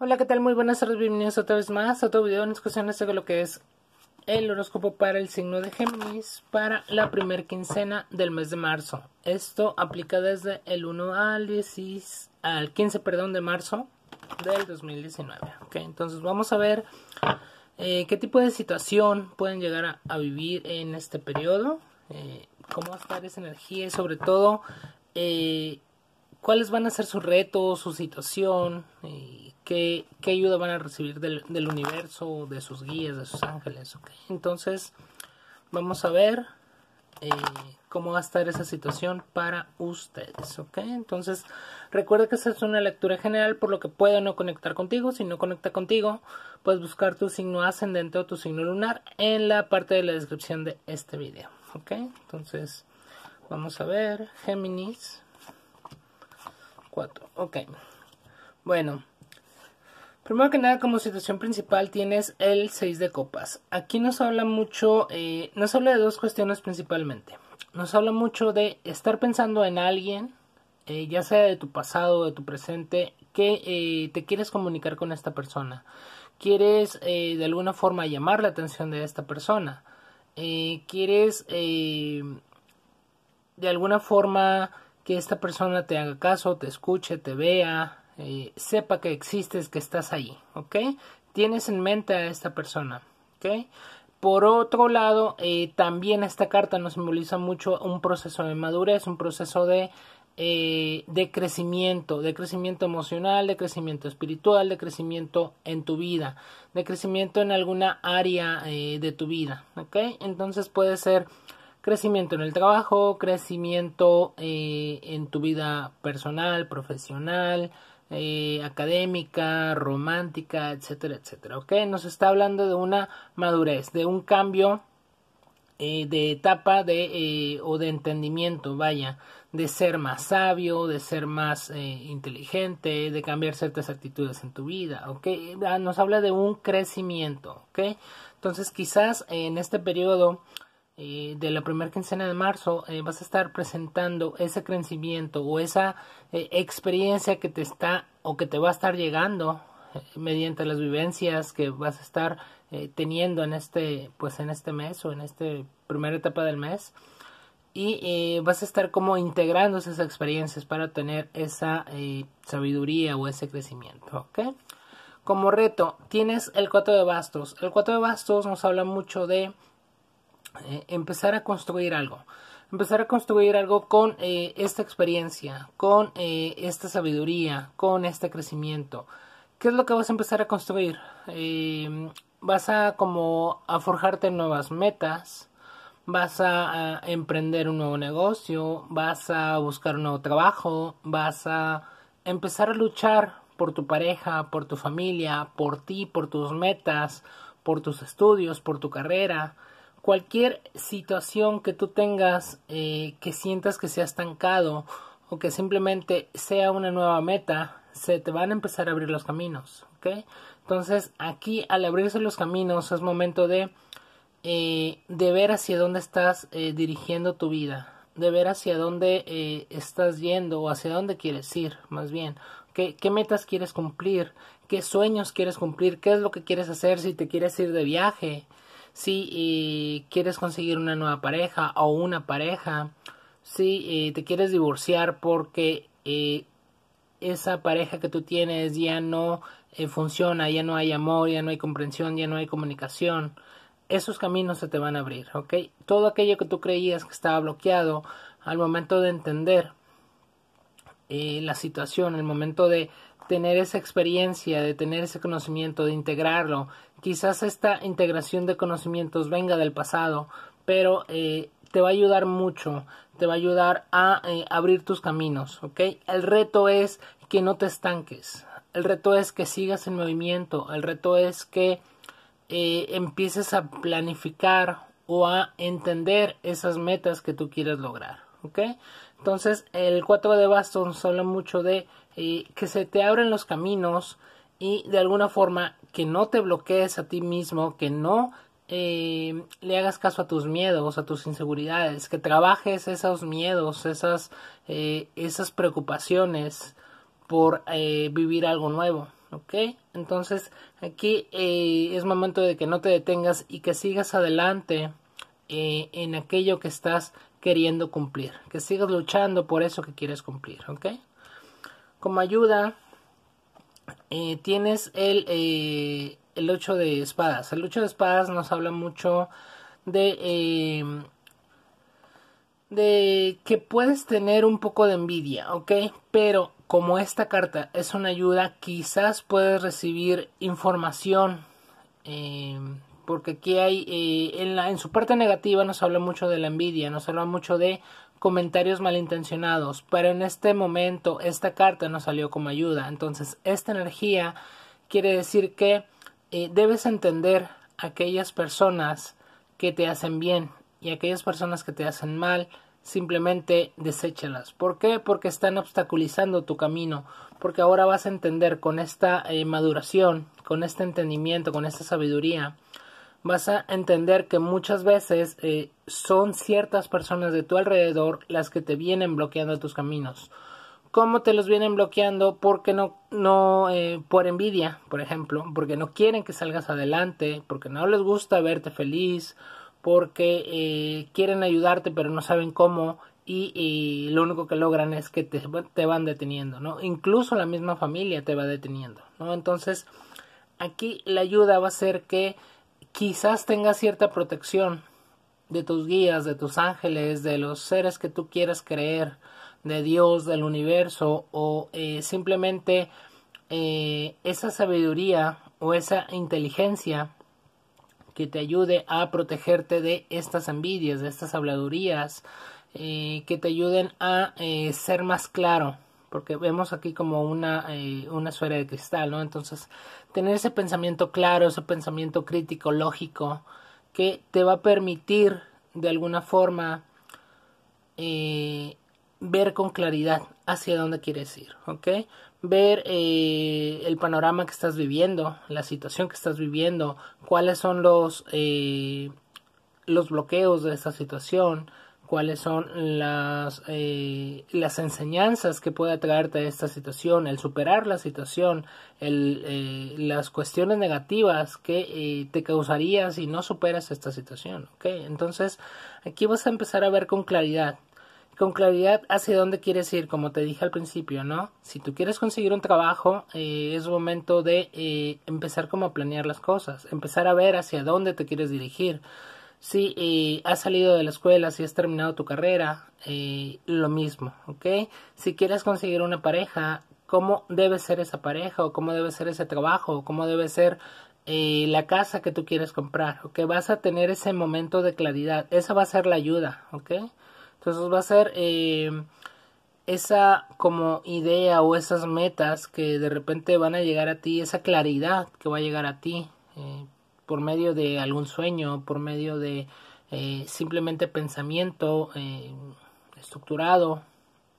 Hola, ¿qué tal? Muy buenas tardes, bienvenidos otra vez más a otro video en discusión acerca de lo que es el horóscopo para el signo de Géminis para la primer quincena del mes de marzo. Esto aplica desde el 1 al, al 15 de marzo del 2019. ¿okay? Entonces vamos a ver eh, qué tipo de situación pueden llegar a, vivir en este periodo, eh, cómo va a estar esa energía y sobre todo... Eh, cuáles van a ser sus retos, su situación, y qué, ayuda van a recibir del, universo, de sus guías, de sus ángeles. ¿okay? Entonces, vamos a ver eh, cómo va a estar esa situación para ustedes. ¿okay? Entonces, recuerda que esta es una lectura general, por lo que puede no conectar contigo. Si no conecta contigo, puedes buscar tu signo ascendente o tu signo lunar en la parte de la descripción de este video. ¿okay? Entonces, vamos a ver, Géminis. Ok. Bueno. Primero que nada, como situación principal tienes el 6 de copas. Aquí nos habla mucho, eh, nos habla de dos cuestiones principalmente. Nos habla mucho de estar pensando en alguien, eh, ya sea de tu pasado, o de tu presente, que eh, te quieres comunicar con esta persona. Quieres de alguna forma llamar la atención de esta persona. quieres de alguna forma que esta persona te haga caso, te escuche, te vea, eh, sepa que existes, que estás ahí, ¿ok? Tienes en mente a esta persona, ¿ok? Por otro lado, eh, también esta carta nos simboliza mucho un proceso de madurez, un proceso de, eh, de crecimiento, de crecimiento emocional, de crecimiento espiritual, de crecimiento en tu vida, de crecimiento en alguna área de tu vida, ¿ok? Entonces puede ser crecimiento en el trabajo, crecimiento eh, en tu vida personal, profesional, eh, académica, romántica, etcétera, etcétera. ¿Ok? Nos está hablando de una madurez, de un cambio eh, de etapa de, o de entendimiento, vaya, de ser más sabio, de ser más inteligente, de cambiar ciertas actitudes en tu vida. ¿Ok? Ah, nos habla de un crecimiento. ¿Ok? Entonces quizás en este periodo eh, de la primera quincena de marzo eh, vas a estar presentando ese crecimiento o esa eh, experiencia que te está o que te va a estar llegando mediante las vivencias que vas a estar teniendo en este pues en este mes o en esta primera etapa del mes y vas a estar como integrando esas experiencias para tener esa sabiduría o ese crecimiento como reto tienes el 4 de bastos el 4 de bastos nos habla mucho de eh, empezar a construir algo. Empezar a construir algo con eh, esta experiencia, con eh, esta sabiduría, con este crecimiento. ¿Qué es lo que vas a empezar a construir? vas a como a forjarte nuevas metas, vas a, emprender un nuevo negocio, vas a buscar un nuevo trabajo, vas a empezar a luchar por tu pareja, por tu familia, por ti, por tus metas, por tus estudios, por tu carrera, cualquier situación que tú tengas eh, que sientas que sea estancado o que simplemente sea una nueva meta, se te van a empezar a abrir los caminos, Entonces aquí al abrirse los caminos es momento de, eh, de ver hacia dónde estás eh, dirigiendo tu vida, de ver hacia dónde estás yendo o hacia dónde quieres ir, más bien, ¿Qué, metas quieres cumplir? ¿Qué sueños quieres cumplir? ¿Qué es lo que quieres hacer si te quieres ir de viaje? si quieres conseguir una nueva pareja o una pareja, si eh, te quieres divorciar porque eh, esa pareja que tú tienes ya no eh, funciona, ya no hay amor, ya no hay comprensión, ya no hay comunicación, esos caminos se te van a abrir, ¿ok? Todo aquello que tú creías que estaba bloqueado, al momento de entender la situación, al momento de tener esa experiencia, de tener ese conocimiento, de integrarlo Quizás esta integración de conocimientos venga del pasado, pero eh, te va a ayudar mucho, te va a ayudar a eh, abrir tus caminos, ¿ok? El reto es que no te estanques, el reto es que sigas en movimiento, el reto es que eh, empieces a planificar o a entender esas metas que tú quieres lograr, ¿ok? Entonces, el 4 de bastos habla mucho de que se te abren los caminos y de alguna forma que no te bloquees a ti mismo, que no eh, le hagas caso a tus miedos, a tus inseguridades, que trabajes esos miedos, esas, eh, esas preocupaciones por eh, vivir algo nuevo. ¿Ok? Entonces aquí es momento de que no te detengas y que sigas adelante en aquello que estás queriendo cumplir, que sigas luchando por eso que quieres cumplir. ¿Ok? Como ayuda, eh, tienes el, eh, el 8 de espadas. El 8 de espadas nos habla mucho de, eh, de que puedes tener un poco de envidia, ¿ok? Pero como esta carta es una ayuda, quizás puedes recibir información. porque aquí hay, en, la, en su parte negativa nos habla mucho de la envidia, nos habla mucho de comentarios malintencionados, pero en este momento esta carta no salió como ayuda. Entonces, esta energía quiere decir que eh, debes entender aquellas personas que te hacen bien y aquellas personas que te hacen mal, simplemente deséchalas. ¿Por qué? Porque están obstaculizando tu camino, porque ahora vas a entender con esta eh, maduración, con este entendimiento, con esta sabiduría, vas a entender que muchas veces eh, son ciertas personas de tu alrededor las que te vienen bloqueando tus caminos. ¿Cómo te los vienen bloqueando? Porque no, no, eh, por envidia, por ejemplo, porque no quieren que salgas adelante, porque no les gusta verte feliz, porque eh, quieren ayudarte pero no saben cómo y, lo único que logran es que te, te van deteniendo, ¿no? Incluso la misma familia te va deteniendo, ¿no? Entonces, aquí la ayuda va a ser que quizás tengas cierta protección de tus guías, de tus ángeles, de los seres que tú quieras creer, de Dios, del universo, o eh, simplemente eh, esa sabiduría o esa inteligencia que te ayude a protegerte de estas envidias, de estas habladurías, eh, que te ayuden a ser más claro porque vemos aquí como una, eh, una esfera de cristal, ¿no? Entonces, tener ese pensamiento claro, ese pensamiento crítico, lógico, que te va a permitir de alguna forma eh, ver con claridad hacia dónde quieres ir, ¿ok? Ver eh, el panorama que estás viviendo, la situación que estás viviendo, cuáles son los, los bloqueos de esa situación, cuáles son las, eh, las enseñanzas que puede traerte esta situación, el superar la situación, eh, las cuestiones negativas que eh, te causarías si no superas esta situación. ¿okay? Entonces, aquí vas a empezar a ver con claridad con claridad hacia dónde quieres ir, como te dije al principio, ¿no? Si tú quieres conseguir un trabajo, es momento de empezar como a planear las cosas, empezar a ver hacia dónde te quieres dirigir si has salido de la escuela, si has terminado tu carrera, eh, lo mismo, ¿ok? Si quieres conseguir una pareja, ¿cómo debe ser esa pareja o cómo debe ser ese trabajo cómo debe ser eh, la casa que tú quieres comprar, ¿ok? Vas a tener ese momento de claridad, esa va a ser la ayuda, ¿ok? Entonces va a ser eh, esa como idea o esas metas que de repente van a llegar a ti, esa claridad que va a llegar a ti, por medio de algún sueño, por medio de eh, simplemente pensamiento eh, estructurado,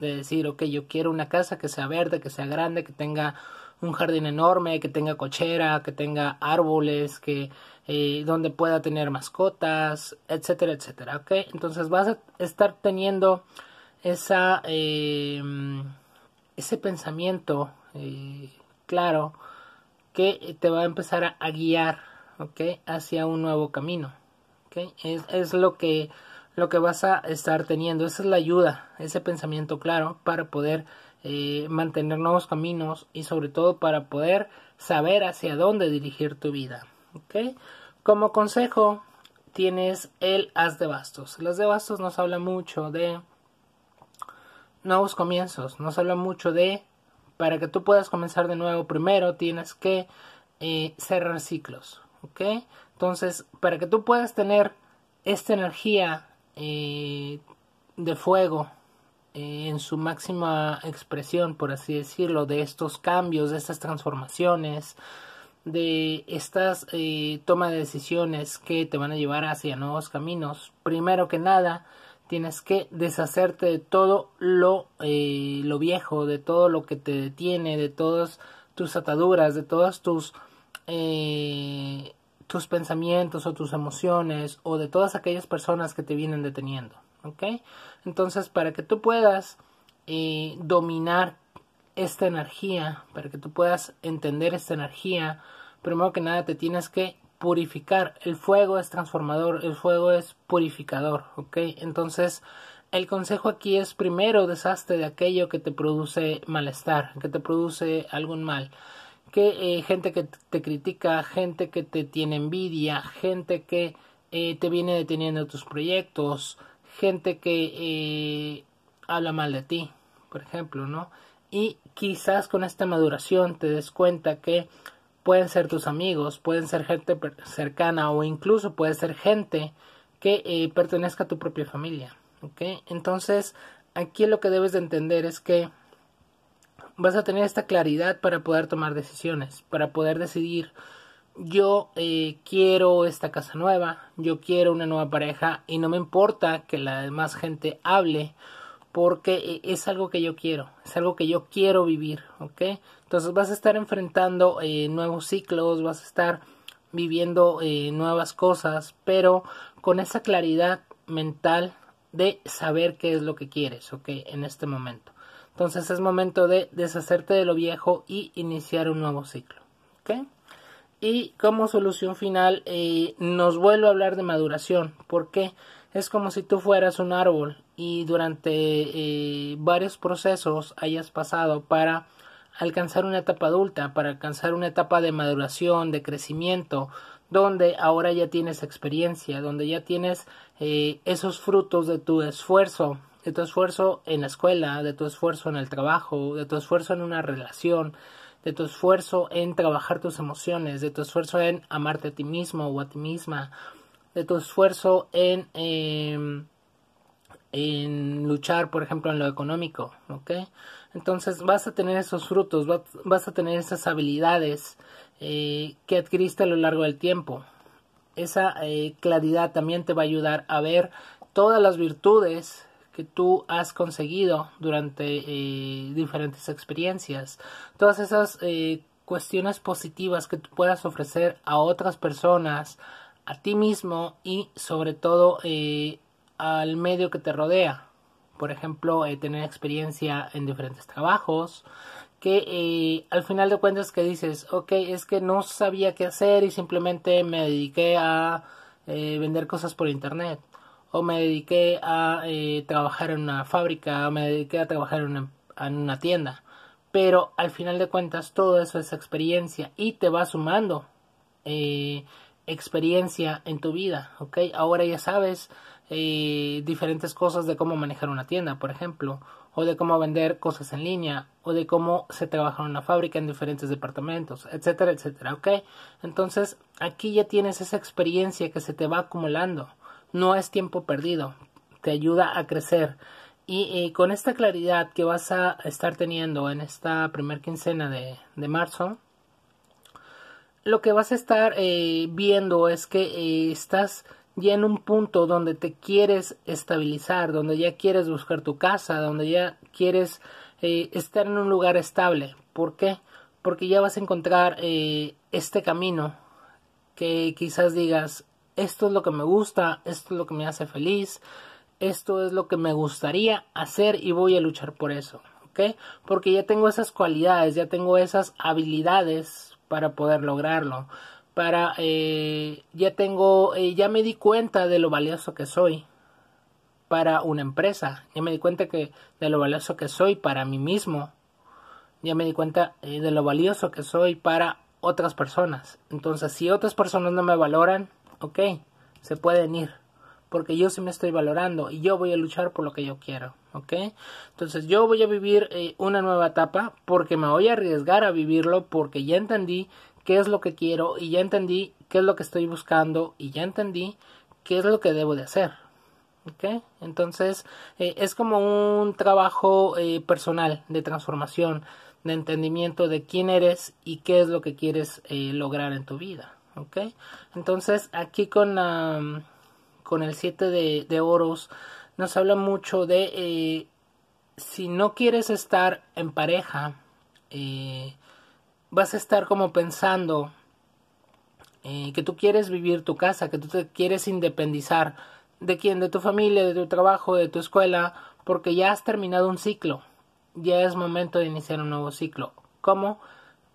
de decir, ok, yo quiero una casa que sea verde, que sea grande, que tenga un jardín enorme, que tenga cochera, que tenga árboles, que eh, donde pueda tener mascotas, etcétera, etcétera, entonces vas a estar teniendo esa, ese pensamiento claro que te va a empezar a guiar Hacia un nuevo camino, Es, lo, que, lo que vas a estar teniendo, esa es la ayuda, ese pensamiento claro para poder eh, mantener nuevos caminos y sobre todo para poder saber hacia dónde dirigir tu vida, ¿ok? Como consejo tienes el haz de bastos. El haz de bastos nos habla mucho de nuevos comienzos, nos habla mucho de para que tú puedas comenzar de nuevo, primero tienes que eh, cerrar ciclos. ¿ok? Entonces, para que tú puedas tener esta energía eh, de fuego eh, en su máxima expresión, por así decirlo, de estos cambios, de estas transformaciones, de estas tomas eh, toma de decisiones que te van a llevar hacia nuevos caminos, primero que nada, tienes que deshacerte de todo lo, lo viejo, de todo lo que te detiene, de todas tus ataduras, de todas tus tus pensamientos o tus emociones o de todas aquellas personas que te vienen deteniendo. ¿Ok? Entonces, para que tú puedas eh, dominar esta energía, para que tú puedas entender esta energía, primero que nada te tienes que purificar. El fuego es transformador, el fuego es purificador, ¿ok? Entonces, el consejo aquí es primero deshazte de aquello que te produce malestar, que te produce algún mal que eh, gente que te critica, gente que te tiene envidia, gente que eh, te viene deteniendo tus proyectos, gente que eh, habla mal de ti, por ejemplo, ¿no? Y quizás con esta maduración te des cuenta que pueden ser tus amigos, pueden ser gente cercana o incluso puede ser gente que pertenezca a tu propia familia, ¿ok? Entonces, aquí lo que debes de entender es que vas a tener esta claridad para poder tomar decisiones, para poder decidir yo eh, quiero esta casa nueva, yo quiero una nueva pareja y no me importa que la demás gente hable porque eh, es algo que yo quiero, es algo que yo quiero vivir, ¿ok? Entonces vas a estar enfrentando eh, nuevos ciclos, vas a estar viviendo nuevas cosas, pero con esa claridad mental de saber qué es lo que quieres, ¿ok? En este momento. Entonces es momento de deshacerte de lo viejo y iniciar un nuevo ciclo. ¿ok? Y como solución final eh, nos vuelvo a hablar de maduración. Porque Es como si tú fueras un árbol y durante eh, varios procesos hayas pasado para alcanzar una etapa adulta, para alcanzar una etapa de maduración, de crecimiento, donde ahora ya tienes experiencia, donde ya tienes eh, esos frutos de tu esfuerzo, de tu esfuerzo en la escuela, de tu esfuerzo en el trabajo, de tu esfuerzo en una relación, de tu esfuerzo en trabajar tus emociones, de tu esfuerzo en amarte a ti mismo o a ti misma, de tu esfuerzo en, em, en luchar, por ejemplo, en lo económico, ¿ok? Entonces vas a tener esos frutos, vas a tener esas habilidades eh, que adquiriste a lo largo del tiempo. Esa eh, claridad también te va a ayudar a ver todas las virtudes que tú has conseguido durante eh, diferentes experiencias, todas esas eh, cuestiones positivas que tú puedas ofrecer a otras personas, a ti mismo y sobre todo eh, al medio que te rodea. Por ejemplo, tener experiencia en diferentes trabajos, que al final de cuentas que dices, ok, es que no sabía qué hacer y simplemente me dediqué a vender cosas por internet o me dediqué a eh, trabajar en una fábrica, o me dediqué a trabajar en una, tienda. Pero al final de cuentas todo eso es experiencia y te va sumando eh, experiencia en tu vida, ¿ok? Ahora ya sabes eh, diferentes cosas de cómo manejar una tienda, por ejemplo, o de cómo vender cosas en línea, o de cómo se trabaja en una fábrica en diferentes departamentos, etcétera, etcétera, Entonces aquí ya tienes esa experiencia que se te va acumulando no es tiempo perdido, te ayuda a crecer. Y, con esta claridad que vas a estar teniendo en esta primera quincena de, marzo, lo que vas a estar eh, viendo es que eh, estás ya en un punto donde te quieres estabilizar, donde ya quieres buscar tu casa, donde ya quieres eh, estar en un lugar estable. ¿Por qué? Porque ya vas a encontrar este camino que quizás digas, esto es lo que me gusta, esto es lo que me hace feliz, esto es lo que me gustaría hacer y voy a luchar por eso, ¿ok? Porque ya tengo esas cualidades, ya tengo esas habilidades para poder lograrlo, para eh, ya tengo, eh, ya me di cuenta de lo valioso que soy para una empresa, ya me di cuenta que de lo valioso que soy para mí mismo, ya me di cuenta eh, de lo valioso que soy para otras personas. Entonces, si otras personas no me valoran, ok, se pueden ir, porque yo sí me estoy valorando y yo voy a luchar por lo que yo quiero, ok. Entonces yo voy a vivir eh, una nueva etapa porque me voy a arriesgar a vivirlo porque ya entendí qué es lo que quiero y ya entendí qué es lo que estoy buscando y ya entendí qué es lo que debo de hacer. ¿Okay? Entonces eh, es como un trabajo eh, personal de transformación, de entendimiento de quién eres y qué es lo que quieres lograr en tu vida. ¿ok? Entonces aquí con, con el 7 de, de, oros nos habla mucho de eh, si no quieres estar en pareja, eh, vas a estar como pensando eh, que tú quieres vivir tu casa, que tú te quieres independizar de quién, de tu familia, de tu trabajo, de tu escuela, porque ya has terminado un ciclo, ya es momento de iniciar un nuevo ciclo. ¿Cómo?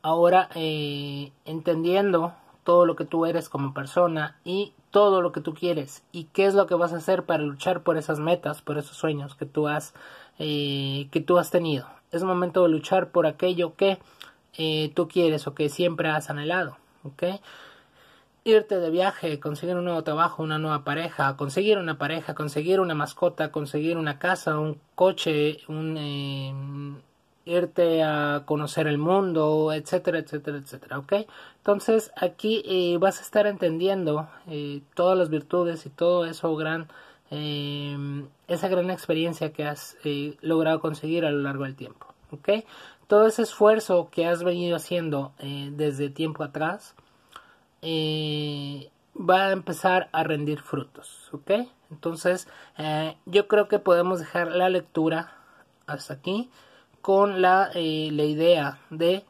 Ahora entendiendo todo lo que tú eres como persona y todo lo que tú quieres y qué es lo que vas a hacer para luchar por esas metas, por esos sueños que tú has, eh, que tú has tenido. Es momento de luchar por aquello que eh, tú quieres o que siempre has anhelado. ¿okay? Irte de viaje, conseguir un nuevo trabajo, una nueva pareja, conseguir una pareja, conseguir una mascota, conseguir una casa, un coche, un, eh, irte a conocer el mundo, etcétera, etcétera, etcétera, ¿ok? Entonces aquí eh, vas a estar entendiendo eh, todas las virtudes y todo eso gran, eh, esa gran experiencia que has logrado conseguir a lo largo del tiempo, ¿ok? Todo ese esfuerzo que has venido haciendo desde tiempo atrás va a empezar a rendir frutos, ¿ok? Entonces yo creo que podemos dejar la lectura hasta aquí con eh, la, idea de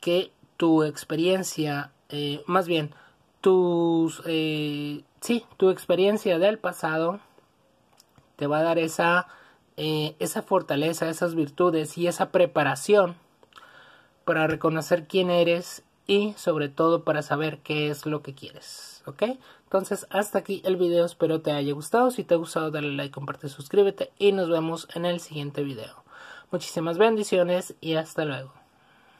que tu experiencia, eh, más bien, tus, eh, sí, tu experiencia del pasado te va a dar esa, esa fortaleza, esas virtudes y esa preparación para reconocer quién eres y sobre todo para saber qué es lo que quieres, ¿ok? Entonces hasta aquí el video, espero te haya gustado, si te ha gustado dale like, comparte, suscríbete y nos vemos en el siguiente video. Muchísimas bendiciones y hasta luego.